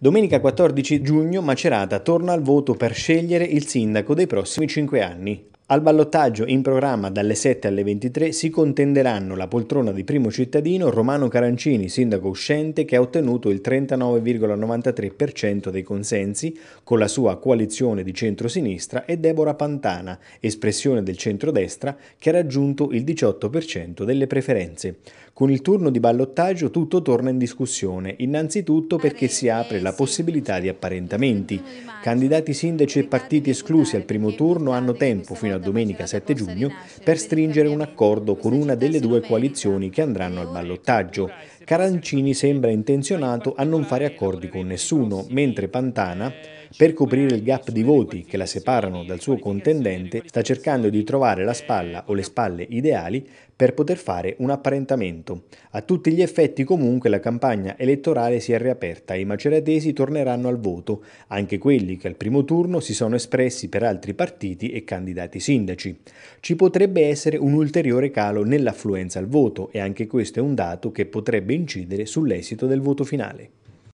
Domenica 14 giugno Macerata torna al voto per scegliere il sindaco dei prossimi 5 anni. Al ballottaggio in programma dalle 7 alle 23 si contenderanno la poltrona di primo cittadino Romano Carancini, sindaco uscente che ha ottenuto il 39,93% dei consensi con la sua coalizione di centro-sinistra e Deborah Pantana, espressione del centro-destra, che ha raggiunto il 18% delle preferenze. Con il turno di ballottaggio tutto torna in discussione, innanzitutto perché si apre la possibilità di apparentamenti. Candidati sindaci e partiti esclusi al primo turno hanno tempo fino a domenica 7 giugno per stringere un accordo con una delle due coalizioni che andranno al ballottaggio. Carancini sembra intenzionato a non fare accordi con nessuno, mentre Pantana per coprire il gap di voti che la separano dal suo contendente, sta cercando di trovare la spalla o le spalle ideali per poter fare un apparentamento. A tutti gli effetti comunque la campagna elettorale si è riaperta e i maceratesi torneranno al voto, anche quelli che al primo turno si sono espressi per altri partiti e candidati sindaci. Ci potrebbe essere un ulteriore calo nell'affluenza al voto e anche questo è un dato che potrebbe incidere sull'esito del voto finale.